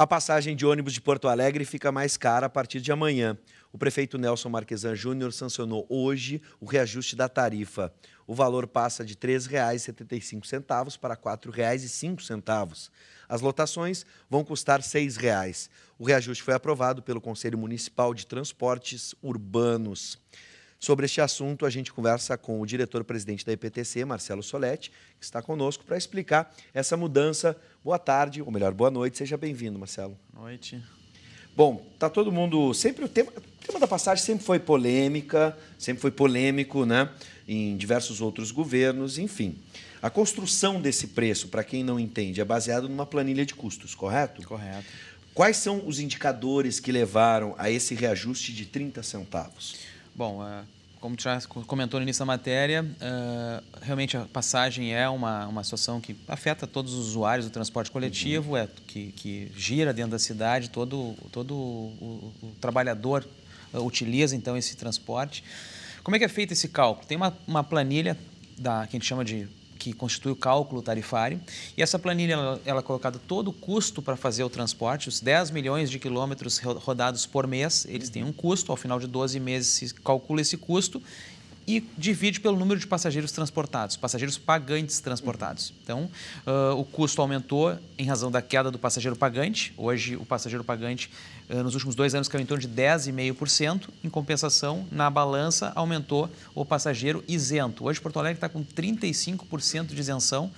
A passagem de ônibus de Porto Alegre fica mais cara a partir de amanhã. O prefeito Nelson Marquesan Júnior sancionou hoje o reajuste da tarifa. O valor passa de R$ 3,75 para R$ 4,05. As lotações vão custar R$ 6,00. O reajuste foi aprovado pelo Conselho Municipal de Transportes Urbanos. Sobre este assunto, a gente conversa com o diretor-presidente da IPTC, Marcelo Soletti, que está conosco para explicar essa mudança. Boa tarde, ou melhor, boa noite. Seja bem-vindo, Marcelo. Boa noite. Bom, tá todo mundo. Sempre o tema, o tema da passagem sempre foi polêmica, sempre foi polêmico, né? Em diversos outros governos, enfim. A construção desse preço, para quem não entende, é baseado numa planilha de custos, correto? Correto. Quais são os indicadores que levaram a esse reajuste de 30 centavos? Bom, eh, como tu já comentou no início da matéria, eh, realmente a passagem é uma, uma situação que afeta todos os usuários do transporte coletivo, uhum. é que, que gira dentro da cidade, todo, todo o, o, o trabalhador eh, utiliza então esse transporte. Como é que é feito esse cálculo? Tem uma, uma planilha da, que a gente chama de que constitui o cálculo tarifário. E essa planilha, ela, ela é colocada todo o custo para fazer o transporte, os 10 milhões de quilômetros rodados por mês, eles têm um custo, ao final de 12 meses se calcula esse custo e divide pelo número de passageiros transportados, passageiros pagantes transportados. Então, uh, o custo aumentou em razão da queda do passageiro pagante. Hoje, o passageiro pagante, uh, nos últimos dois anos, caiu em torno de 10,5%. Em compensação, na balança, aumentou o passageiro isento. Hoje, Porto Alegre está com 35% de isenção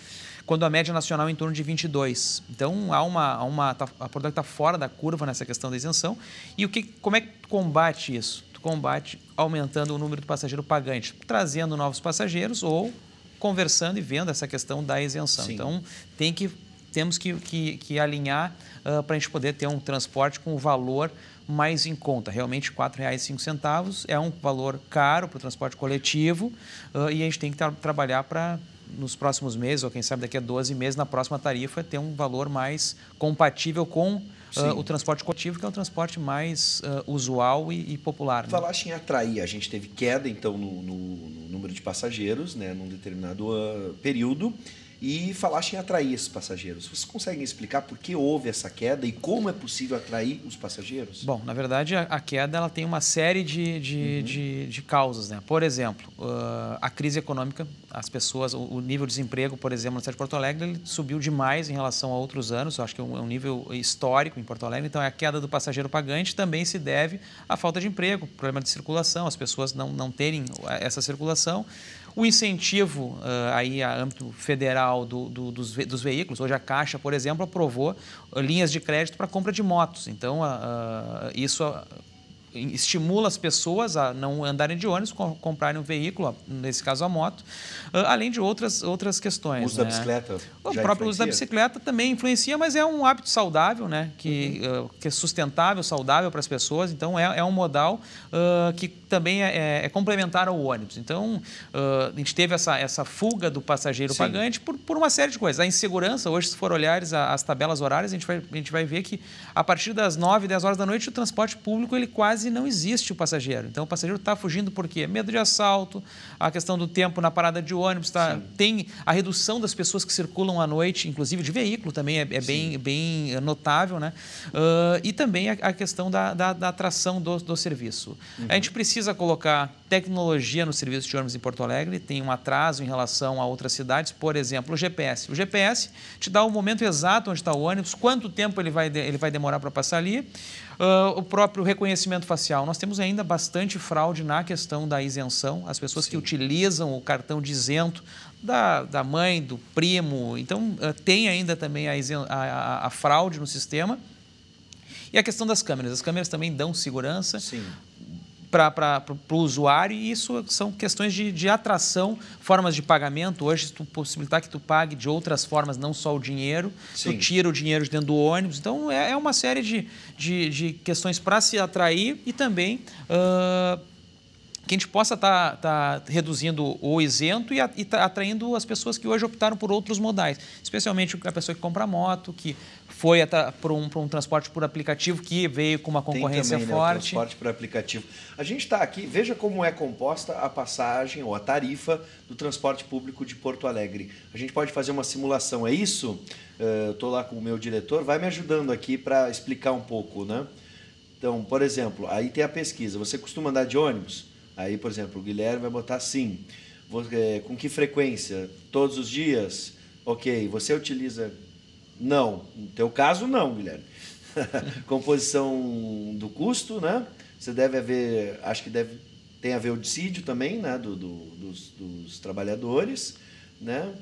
quando a média nacional é em torno de 22. Então, há uma, há uma, tá, a Porto Alegre está fora da curva nessa questão da isenção. E o que, como é que combate isso? combate aumentando o número de passageiro pagante, trazendo novos passageiros ou conversando e vendo essa questão da isenção. Sim. Então, tem que, temos que, que, que alinhar uh, ah, para a gente poder ter um transporte com o valor mais em conta. Realmente, R$ 4,05 é um valor caro para o transporte coletivo uh, e a gente tem que tra trabalhar para nos próximos meses, ou quem sabe daqui a 12 meses, na próxima tarifa, ter um valor mais compatível com uh, o transporte coletivo, que é um transporte mais uh, usual e, e popular. Né? em atrair, a gente teve queda então no, no, no número de passageiros né, num determinado uh, período e falaste em atrair esses passageiros. Vocês conseguem explicar por que houve essa queda e como é possível atrair os passageiros? Bom, na verdade, a queda ela tem uma série de, de, uhum. de, de causas. Né? Por exemplo, a crise econômica, as pessoas, o, nível de desemprego, por exemplo, na cidade de Porto Alegre, subiu demais em relação a outros anos. Eu acho que é um, é nível histórico em Porto Alegre. Então, é a queda do passageiro pagante também se deve à falta de emprego, problema de circulação, as pessoas não, não terem essa circulação. O incentivo uh, aí a âmbito federal do, do, dos, ve dos, veículos, hoje a Caixa, por exemplo, aprovou linhas de crédito para compra de motos. Então, uh, isso estimula as pessoas a não andarem de ônibus, comprarem um veículo, nesse caso a moto, ah, além de outras, outras questões. O uso né? da bicicleta. O próprio influencia? uso da bicicleta também influencia, mas é um hábito saudável, né? que, uhum. uh, que é sustentável, saudável para as pessoas, então é, é um modal uh, que também é, é, é, complementar ao ônibus. Então, uh, a gente teve essa, essa fuga do passageiro Sim. pagante por, por uma série de coisas. A insegurança, hoje, se for olhar as tabelas horárias, a gente, vai, a gente vai ver que a partir das 9, 10 horas da noite, o transporte público ele quase quase não existe o passageiro. Então, o passageiro está fugindo por quê? Medo de assalto, a questão do tempo na parada de ônibus, tá, tem a redução das pessoas que circulam à noite, inclusive de veículo também é, é bem, bem eh, notável, né? Uh, e também a, a questão da, da, da, atração do, do serviço. Uhum. A gente precisa colocar tecnologia no serviço de ônibus em Porto Alegre, tem um atraso em relação a outras cidades, por exemplo, o GPS. O GPS te dá o momento exato onde está o ônibus, quanto tempo ele vai, ele vai demorar para passar ali, uh, o próprio reconhecimento facial, nós temos ainda bastante fraude na questão da isenção. As pessoas Sim. que utilizam o cartão de isento da, da mãe, do primo, então eh, tem ainda também a, isen, a, a, a fraude no sistema. E a questão das câmeras. As câmeras também dão segurança. Sim para o usuário e isso são questões de, de atração, formas de pagamento. Hoje, tu possibilitar que tu pague de outras formas, não só o dinheiro, Sim. tu tira o dinheiro de dentro do ônibus. Então, é, é uma série de, de, de questões para se atrair e também uh, que a gente possa estar tá, tá reduzindo o isento e, a, e tá atraindo as pessoas que hoje optaram por outros modais, especialmente a pessoa que compra moto, que foi para um, um, transporte por aplicativo que veio com uma concorrência também, né, forte. Né, transporte por aplicativo. A gente está aqui, veja como é composta a passagem ou a tarifa do transporte público de Porto Alegre. A gente pode fazer uma simulação, é isso? Uh, eh, Estou lá com o meu diretor, vai me ajudando aqui para explicar um pouco, né? Então, por exemplo, aí tem a pesquisa. Você costuma andar de ônibus? Aí, por exemplo, o Guilherme vai botar sim. Você, eh, com que frequência? Todos os dias? Ok. Você utiliza não. No teu caso, não, Guilherme. Composição do custo, né? Você deve haver, acho que deve, tem a ver o dissídio também, né? Do, do dos, dos, trabalhadores, né?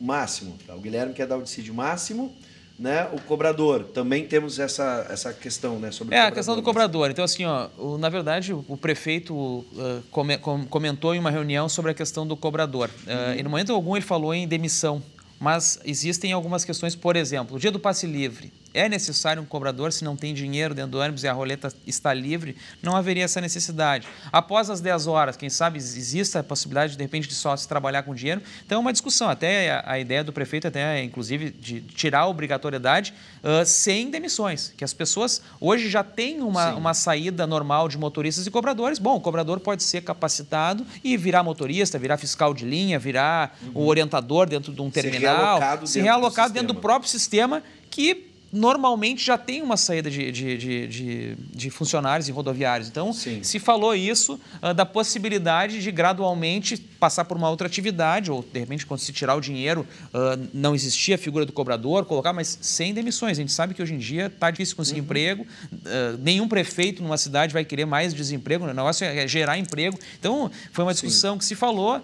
Máximo. Tá? O Guilherme quer dar o dissídio máximo. Né? O cobrador, também temos essa, essa questão né? sobre É, a questão do né? cobrador. Então, assim, ó, o, na verdade, o, prefeito uh, come, com, comentou em uma reunião sobre a questão do cobrador. Uh, E no momento algum ele falou em demissão mas existem algumas questões, por exemplo, o dia do passe livre é necessário um cobrador se não tem dinheiro dentro do ônibus e a roleta está livre, não haveria essa necessidade. Após as 10 horas, quem sabe exista a possibilidade, de repente, de se trabalhar com dinheiro. Então, é uma discussão. Até a, a ideia do prefeito, até inclusive, de tirar a obrigatoriedade uh, sem demissões, que as pessoas hoje já têm uma, uma saída normal de motoristas e cobradores. Bom, o cobrador pode ser capacitado e virar motorista, virar fiscal de linha, virar uhum. o orientador dentro de um terminal, se realocado, se dentro, do dentro do próprio sistema que normalmente já tem uma saída de, de, de, de, de funcionários e rodoviários. Então, Sim. se falou isso uh, da possibilidade de gradualmente passar por uma outra atividade, ou de repente, quando se tirar o dinheiro, uh, não existia a figura do cobrador, colocar, mas sem demissões. A gente sabe que hoje em dia está difícil conseguir uhum. emprego, uh, nenhum prefeito numa cidade vai querer mais desemprego, né? o negócio é, é gerar emprego. Então, foi uma discussão Sim. que se falou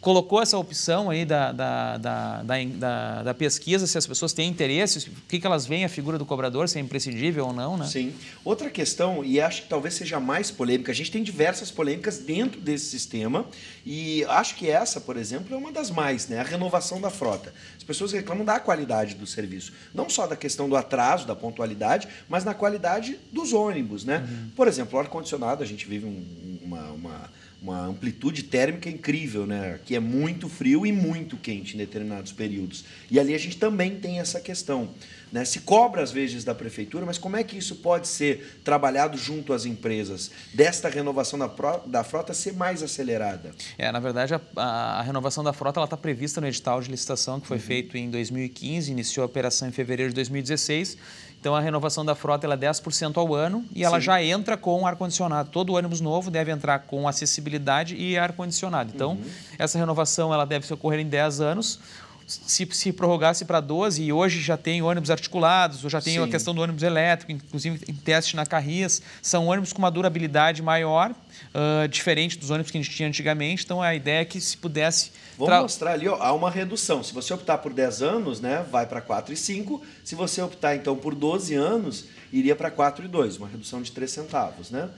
colocou essa opção aí da, da, da, da, da pesquisa, se as pessoas têm interesse, o que, que elas veem a figura do cobrador, se é imprescindível ou não, né? Sim. Outra questão, e acho que talvez seja mais polêmica, a gente tem diversas polêmicas dentro desse sistema, e acho que essa, por exemplo, é uma das mais, né? A renovação da frota. As pessoas reclamam da qualidade do serviço, não só da questão do atraso, da pontualidade, mas na qualidade dos ônibus, né? Uhum. Por exemplo, o ar-condicionado, a gente vive um, uma, uma uma amplitude térmica incrível, né? Aqui é muito frio e muito quente em determinados períodos. E ali a gente também tem essa questão. Né? Se cobra às vezes da prefeitura, mas como é que isso pode ser trabalhado junto às empresas, desta renovação da, pro, da frota ser mais acelerada? É, na verdade, a, a renovação da frota está prevista no edital de licitação que foi uhum. feito em 2015, iniciou a operação em fevereiro de 2016 então a renovação da frota ela é 10% ao ano e ela Sim. já entra com ar-condicionado. Todo ônibus novo deve entrar com acessibilidade e ar-condicionado. Então, uhum. essa renovação ela deve ocorrer em 10 anos se, se prorrogasse para 12, e hoje já tem ônibus articulados, ou já tem Sim. a questão do ônibus elétrico, inclusive em teste na Carris, são ônibus com uma durabilidade maior, uh, diferente dos ônibus que a gente tinha antigamente. Então, a ideia é que se pudesse... Vamos tra... mostrar ali, ó, há uma redução. Se você optar por 10 anos, né, vai para 4 e 5. Se você optar, então, por 12 anos, iria para 4 e 2, uma redução de 3 centavos, né?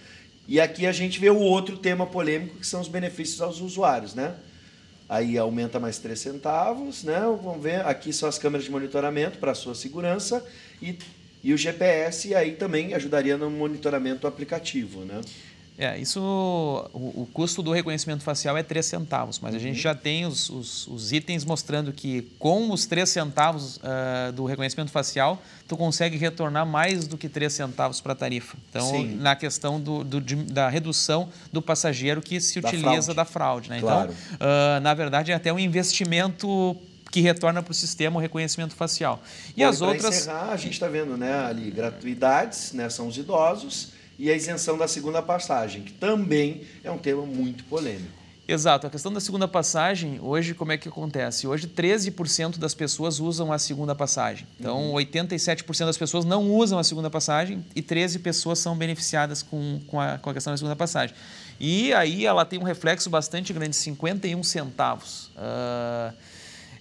E aqui a gente vê o outro tema polêmico, que são os benefícios aos usuários, né? aí aumenta mais 3 centavos, né? Vamos ver, aqui são as câmeras de monitoramento para sua segurança e, e o GPS aí também ajudaria no monitoramento aplicativo, né? É, isso. O, o, custo do reconhecimento facial é 3 centavos, mas uhum. a gente uhum. já tem os, os, os, itens mostrando que com os 3 centavos uh, do reconhecimento facial, tu consegue retornar mais do que 3 centavos para a tarifa. Então, Sim. na questão do, do, de, da redução do passageiro que se da utiliza fraude. da fraude. Né? Então, claro. Então, uh, na verdade, é até um investimento que retorna para o sistema o reconhecimento facial. E as outras. Encerrar, a gente está vendo né, ali gratuidades, né, são os idosos e a isenção da segunda passagem, que também é um tema muito polêmico. Exato. A questão da segunda passagem, hoje, como é que acontece? Hoje, 13% das pessoas usam a segunda passagem. Então, uhum. 87% das pessoas não usam a segunda passagem e 13 pessoas são beneficiadas com, com, a, com a questão da segunda passagem. E aí ela tem um reflexo bastante grande, 51 centavos. Uh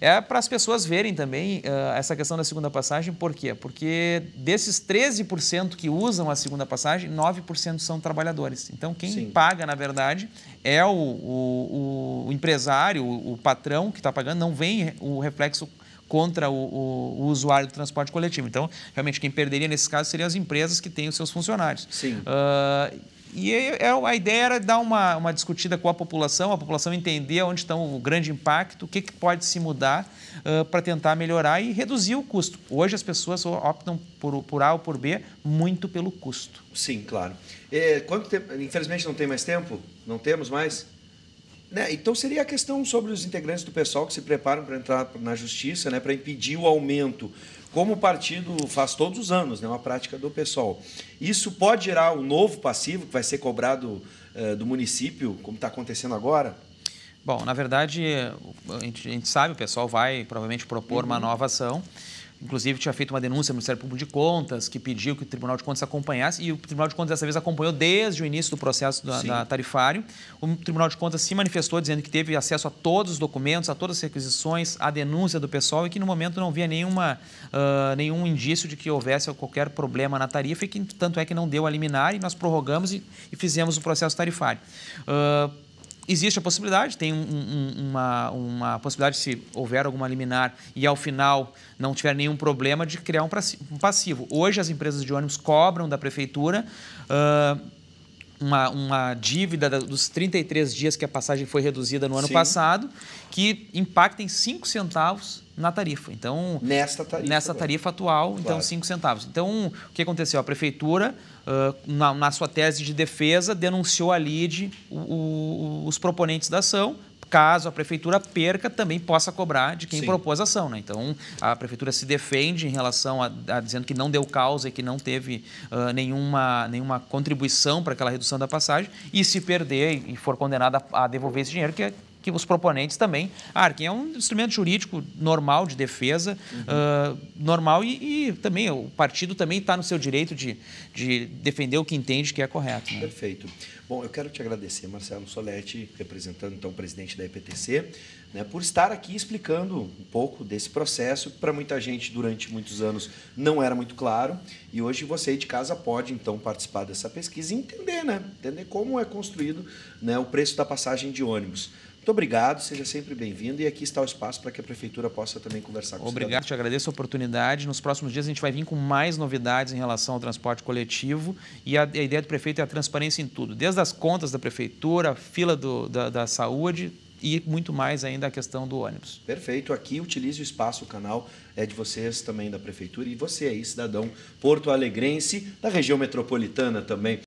é para as pessoas verem também uh, essa questão da segunda passagem, por quê? Porque desses 13% que usam a segunda passagem, 9% são trabalhadores. Então, quem Sim. paga, na verdade, é o, o, o empresário, o, o patrão que está pagando, não vem o reflexo contra o, o, o, usuário do transporte coletivo. Então, realmente, quem perderia nesse caso seriam as empresas que têm os seus funcionários. Sim. Uh, e é, é, a ideia era dar uma, uma discutida com a população, a população entender onde está o grande impacto, o que, que pode se mudar uh, para tentar melhorar e reduzir o custo. Hoje as pessoas optam por, por A ou por B muito pelo custo. Sim, claro. É, quanto tempo? Infelizmente não tem mais tempo? Não temos mais? Né? Então seria a questão sobre os integrantes do pessoal que se preparam para entrar na justiça, né? para impedir o aumento como o partido faz todos os anos, né, uma prática do pessoal. Isso pode gerar um novo passivo que vai ser cobrado uh, do município, como está acontecendo agora? Bom, na verdade, eh, a gente, a gente, sabe, o pessoal vai provavelmente propor uhum. uma nova ação. Inclusive, tinha feito uma denúncia no Ministério Público de Contas, que pediu que o Tribunal de Contas acompanhasse, e o Tribunal de Contas dessa vez acompanhou desde o início do processo da, da tarifário. O Tribunal de Contas se manifestou dizendo que teve acesso a todos os documentos, a todas as requisições, a denúncia do pessoal e que no momento não via nenhuma, uh, nenhum indício de que houvesse qualquer problema na tarifa, e que tanto é que não deu a liminar, e nós prorrogamos e, e fizemos o processo tarifário. Uh, existe a possibilidade, tem um, um, uma, uma possibilidade, se houver alguma liminar e ao final não tiver nenhum problema, de criar um passivo. Hoje as empresas de ônibus cobram da prefeitura. Uh, uma, uma dívida dos 33 dias que a passagem foi reduzida no ano Sim. passado, que impacta em 5 centavos na tarifa. Então, nessa tarifa, nessa tarifa atual, então, claro. então 5 centavos. Então, o que aconteceu? A prefeitura, na, na, sua tese de defesa, denunciou a LIDE o, o, os proponentes da ação caso a prefeitura perca, também possa cobrar de quem Sim. propôs a ação. Né? Então, a prefeitura se defende em relação a, a dizendo que não deu causa e que não teve uh, nenhuma, nenhuma contribuição para aquela redução da passagem e se perder e for condenada a devolver esse dinheiro, que é que os proponentes também arquem. É um instrumento jurídico normal de defesa, uhum. uh, normal, e, e, também o partido também está no seu direito de, de defender o que entende que é correto. Né? Perfeito. Bom, eu quero te agradecer, Marcelo Soletti, representando então o presidente da IPTC, né, por estar aqui explicando um pouco desse processo, que para muita gente durante muitos anos não era muito claro, e hoje você de casa pode então participar dessa pesquisa e entender, né, entender como é construído né, o preço da passagem de ônibus. Muito obrigado, seja sempre bem-vindo e aqui está o espaço para que a prefeitura possa também conversar com Obrigado, te agradeço a oportunidade. Nos próximos dias a gente vai vir com mais novidades em relação ao transporte coletivo e a, a ideia do prefeito é a transparência em tudo, desde as contas da prefeitura, fila do, da, da saúde, e muito mais ainda a questão do ônibus. Perfeito. Aqui utilize o espaço, o canal é de vocês também da Prefeitura e você aí, cidadão porto-alegrense, da região metropolitana também.